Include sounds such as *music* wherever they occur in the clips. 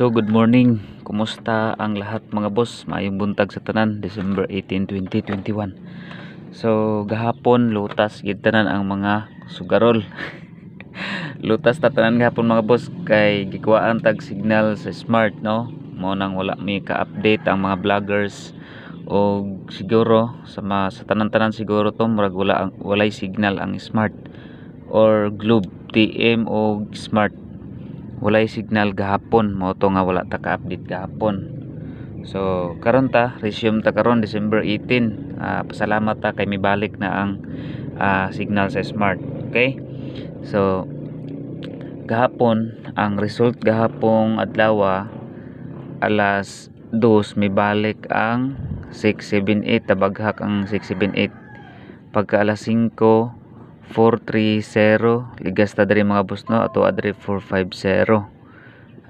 So good morning, kumusta ang lahat mga boss? Maayong buntag sa tanan, December 18, 2021 So gahapon, lutas gid tanan ang mga sugarol *laughs* Lutas ta tanan gahapon mga boss Kay gikuhaan tag signal sa smart no Mo nang wala may ka-update ang mga vloggers o siguro sa, mga, sa tanan-tanan siguro to murag wala ang walay signal ang smart or globe TM o smart walay signal gahapon mo to nga wala ta ka-update gahapon so karon ta resume ta karon December 18 uh, ah, pasalamat ta kay mibalik na ang uh, signal sa smart okay so gahapon ang result gahapong adlaw ah, alas 2 mibalik ang 678 tabaghak ang 678 pagka alas 5 430 ligasta diri mga boss no ato adre 450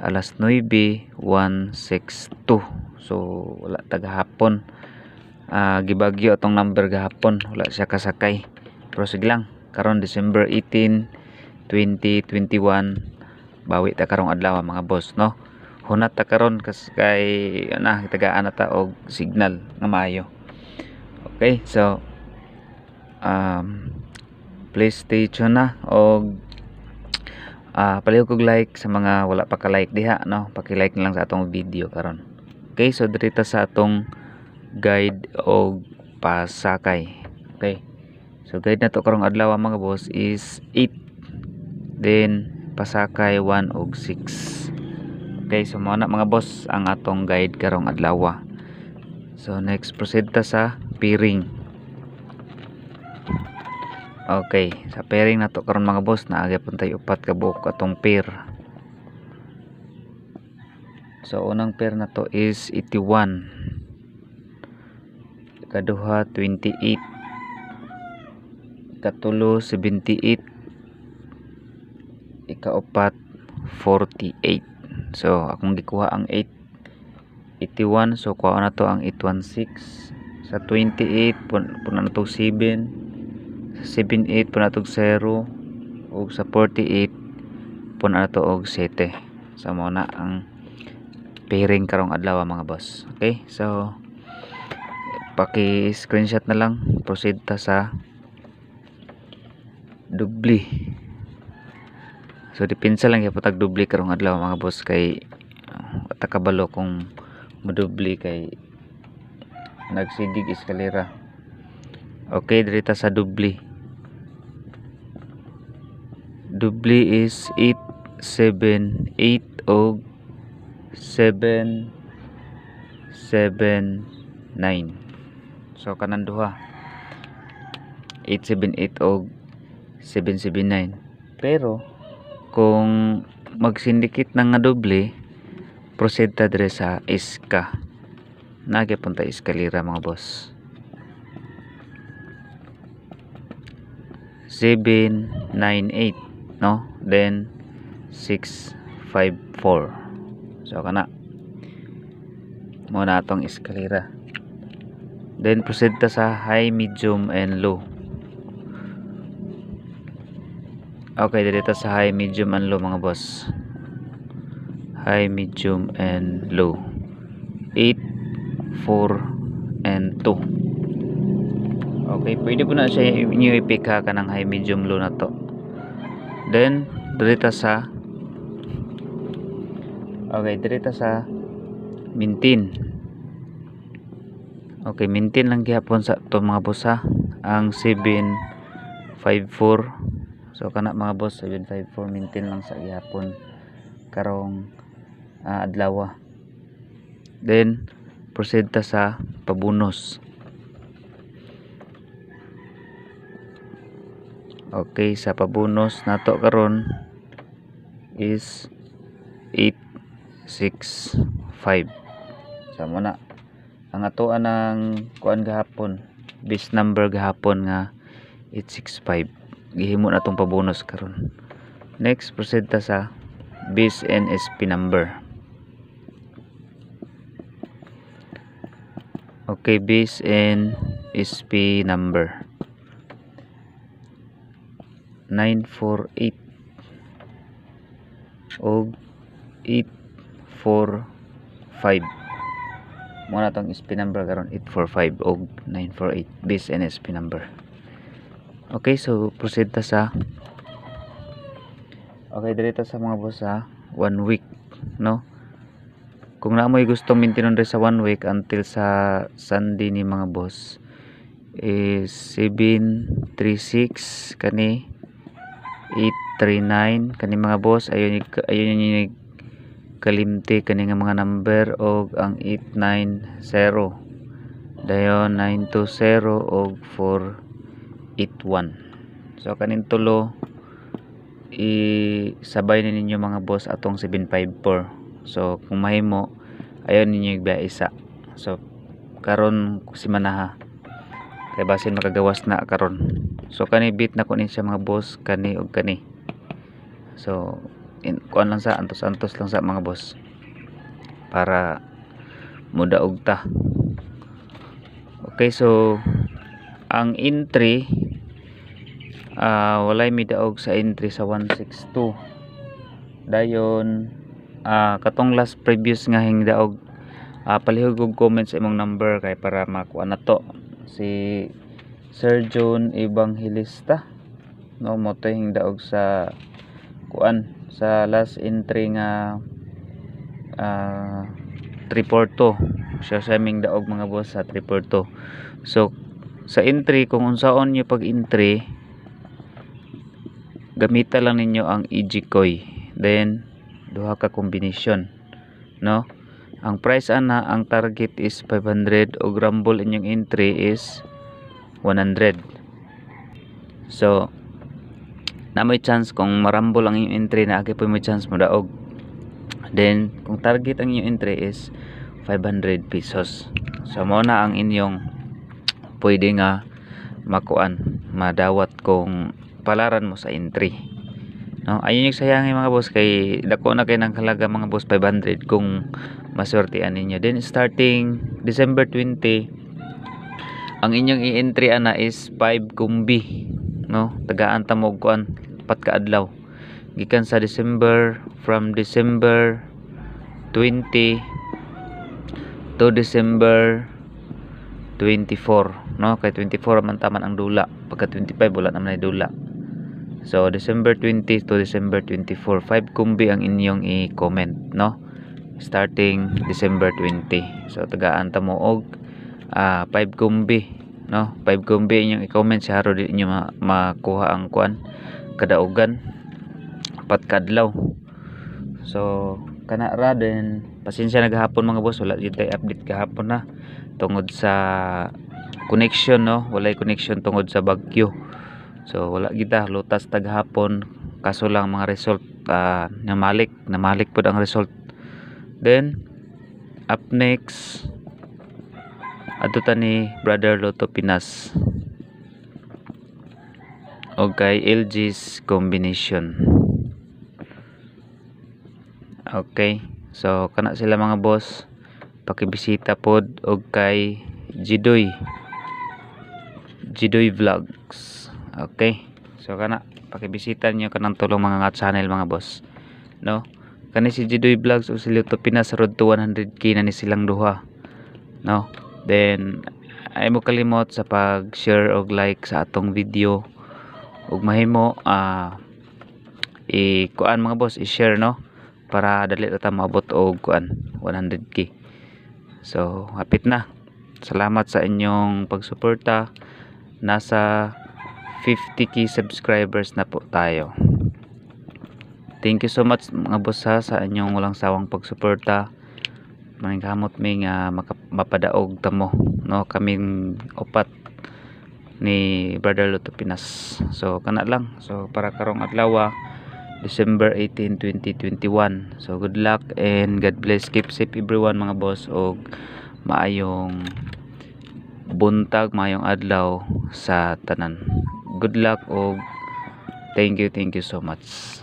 alas 162 so wala tagahapon uh, ah, gibagyo atong number gahapon wala siya kasakay pero sige lang karon December 18 2021 bawi ta karong adlaw mga boss no hunat ta karon kas kay ana tagaan ta og signal nga mayo okay so um, PlayStation na o uh, ah, paliw like sa mga wala pa ka-like diha no paki-like lang sa atong video karon okay so dirita sa atong guide o pasakay okay so guide na to karong adlaw mga boss is 8 then pasakay 1 og 6 okay so mao na mga boss ang atong guide karong adlaw so next proceed ta sa piring Okay, sa pairing na to karon mga boss, naagi pun tayo upat ka buok atong pair. So unang pair na to is 81. Kaduha 28. Katulo 78. Ikaupat 48. So akong gikuha ang 8 81 so kuha na to ang 816 sa 28 pun, na to 7 78 po natog 0 ug sa 48 po na og 7 sa so, na ang pairing karong adlaw mga boss okay so paki screenshot na lang proceed ta sa dubli so dipinsa lang ipatag dubli karong adlaw mga boss kay uh, takabalo kung madubli kay nagsidig iskalera okay dirita sa dubli dubli is 8 7 8 og 7 so kanan duha 8 7 og 7 pero kung magsindikit na nga doble proceed ta dire sa iska nagyapunta iskalira mga boss 798 no then 654 so kana mo na atong eskalera then proceed ta sa high medium and low okay dito sa high medium and low mga boss high medium and low 8 4 and 2 okay pwede po na siya inyo ipika ka ng high medium low na to then direta sa okay direta sa mintin okay mintin lang gihapon sa to mga boss ha ang 754 so kana mga boss 754 mintin lang sa gihapon karong uh, ah, adlawa then proceed ta sa pabunos okay sa pabunos nato karon is 865 sa mo na ang atoan ng kuan gahapon base number gahapon nga 865 gihimo na tong pabonus karon next proceed ta sa base NSP number okay base NSP number 948 og 845 muna tong SP number karon 845 og 948 base and SP number okay so proceed ta sa okay dali sa mga boss ha one week no kung na mo'y gustong maintinon sa one week until sa Sunday ni mga boss is 736 kani 839 kani mga boss ayon ayon yung kalimti kani nga mga number og ang 890 dayon 920 og 481 so kanin tulo isabay na ninyo mga boss atong 754 so kung mahimo ayon ninyo igba isa so karon si manaha kay basin makagawas na karon so kani bit na kunin siya mga boss kani og kani so in, kuan lang sa antos antos lang sa mga boss para muda og ta okay so ang entry uh, walay midaog sa entry sa 162 dayon uh, katong last previous nga hingdaog uh, palihog og comments imong number kay para makuha na to si Sir John Evangelista no motoy daog sa kuan sa last entry nga uh, ah, 342 siya sa aming daog mga boss sa 342 so sa entry kung unsaon nyo pag entry gamita lang ninyo ang ejikoy then duha ka kombinasyon no ang price ana ang target is 500 og rumble inyong entry is 100 so na may chance kung marambol ang inyong entry na agay po may chance mo daog then kung target ang inyong entry is 500 pesos so muna ang inyong pwede nga makuan madawat kung palaran mo sa entry no ayun yung sayang eh, mga boss kay dako na kay ng halaga mga boss 500 kung masortian ninyo then starting December 20 ang inyong i-entry ana is 5 kumbi no tagaan ta mo kuan pat ka adlaw gikan sa December from December 20 to December 24 no kay 24 man taman ang dula pagka 25 wala naman ay dula so December 20 to December 24 5 kumbi ang inyong i-comment no starting December 20 so tagaan ta mo og uh, ah, 5 kumbi no 5 kumbi inyong i-comment si Harold di inyo ma makuha ang kuan kadaugan pat kadlaw so kana ra din pasensya na mga boss wala jud update kahapon na tungod sa connection no walay connection tungod sa bagyo so wala kita lutas taghapon kaso lang mga result uh, namalik namalik pud ang result Then, up next, ato tani Brother Loto Pinas. Okay, LG's combination. Okay, so kana sila mga boss. Pakibisita pod og kay Jidoy. Jidoy Vlogs. Okay, so kana pakibisita niyo kanang tulong mga channel mga boss. No? kani si Jidoy Vlogs o si Luto Pinas road to 100k na ni silang duha no then ay mo kalimot sa pag share og like sa atong video ug mahimo uh, i mga boss i-share no para dali ta maabot og kuan 100k so hapit na salamat sa inyong pagsuporta nasa 50k subscribers na po tayo Thank you so much mga boss ha, sa inyong walang sawang pagsuporta. Maningkamot may nga uh, mapadaog tamo no kaming opat ni Brother Luto Pinas. So kana lang. So para karong adlaw December 18, 2021. So good luck and God bless. Keep safe everyone mga boss og maayong buntag maayong adlaw sa tanan. Good luck og thank you, thank you so much.